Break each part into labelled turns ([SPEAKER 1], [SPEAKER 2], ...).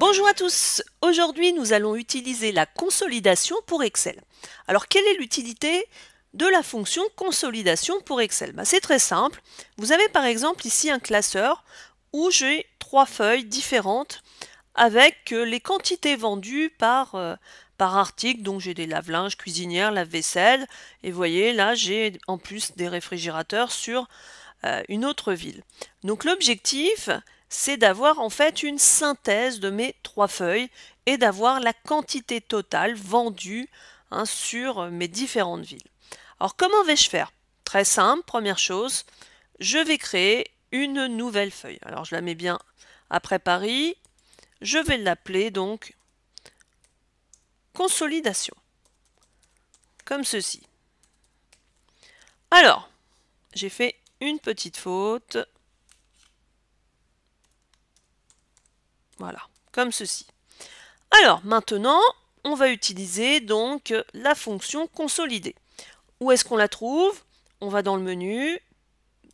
[SPEAKER 1] Bonjour à tous, aujourd'hui nous allons utiliser la consolidation pour Excel. Alors quelle est l'utilité de la fonction consolidation pour Excel ben, C'est très simple, vous avez par exemple ici un classeur où j'ai trois feuilles différentes avec euh, les quantités vendues par, euh, par article, donc j'ai des lave-linges, cuisinières, lave-vaisselle, et vous voyez là j'ai en plus des réfrigérateurs sur euh, une autre ville. Donc l'objectif c'est d'avoir en fait une synthèse de mes trois feuilles et d'avoir la quantité totale vendue hein, sur mes différentes villes. Alors comment vais-je faire Très simple, première chose, je vais créer une nouvelle feuille. Alors je la mets bien après Paris, je vais l'appeler donc consolidation, comme ceci. Alors, j'ai fait une petite faute, Voilà, comme ceci. Alors, maintenant, on va utiliser donc la fonction consolider. Où est-ce qu'on la trouve On va dans le menu,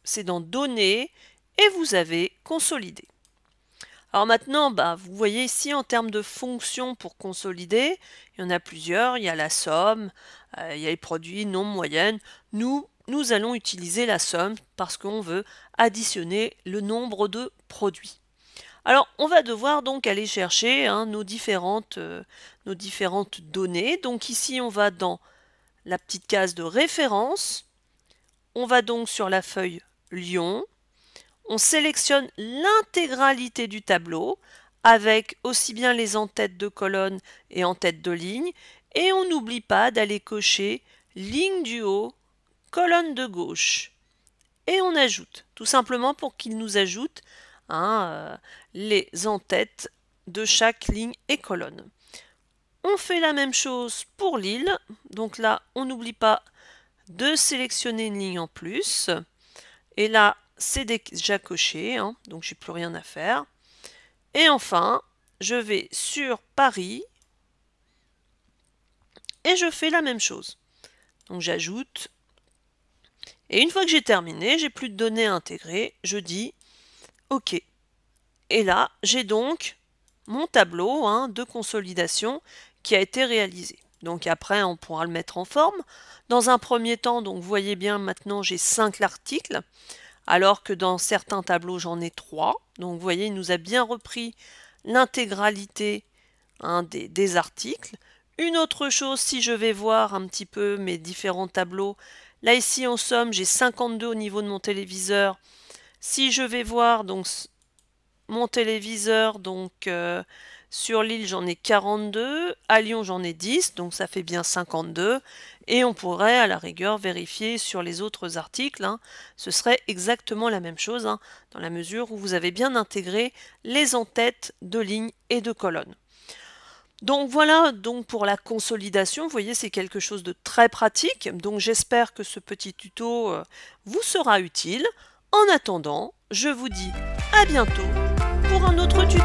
[SPEAKER 1] c'est dans Données, et vous avez Consolider. Alors maintenant, bah, vous voyez ici en termes de fonctions pour consolider, il y en a plusieurs, il y a la somme, euh, il y a les produits, non moyenne. Nous, nous allons utiliser la somme parce qu'on veut additionner le nombre de produits. Alors, on va devoir donc aller chercher hein, nos, différentes, euh, nos différentes données. Donc ici, on va dans la petite case de référence. On va donc sur la feuille Lyon. On sélectionne l'intégralité du tableau avec aussi bien les en-têtes de colonnes et en-têtes de ligne. Et on n'oublie pas d'aller cocher ligne du haut, colonne de gauche. Et on ajoute, tout simplement pour qu'il nous ajoute Hein, euh, les entêtes de chaque ligne et colonne. On fait la même chose pour l'île, donc là on n'oublie pas de sélectionner une ligne en plus, et là c'est déjà coché, hein, donc j'ai plus rien à faire. Et enfin, je vais sur Paris, et je fais la même chose. Donc j'ajoute, et une fois que j'ai terminé, j'ai plus de données à intégrer, je dis OK. Et là, j'ai donc mon tableau hein, de consolidation qui a été réalisé. Donc après, on pourra le mettre en forme. Dans un premier temps, donc vous voyez bien maintenant, j'ai 5 articles, alors que dans certains tableaux, j'en ai trois. Donc vous voyez, il nous a bien repris l'intégralité hein, des, des articles. Une autre chose, si je vais voir un petit peu mes différents tableaux, là ici en somme, j'ai 52 au niveau de mon téléviseur, si je vais voir donc mon téléviseur, donc euh, sur l'île j'en ai 42, à Lyon j'en ai 10, donc ça fait bien 52, et on pourrait à la rigueur vérifier sur les autres articles, hein. ce serait exactement la même chose, hein, dans la mesure où vous avez bien intégré les entêtes de lignes et de colonnes. Donc voilà, donc pour la consolidation, vous voyez, c'est quelque chose de très pratique. Donc j'espère que ce petit tuto euh, vous sera utile. En attendant, je vous dis à bientôt pour un autre tuto.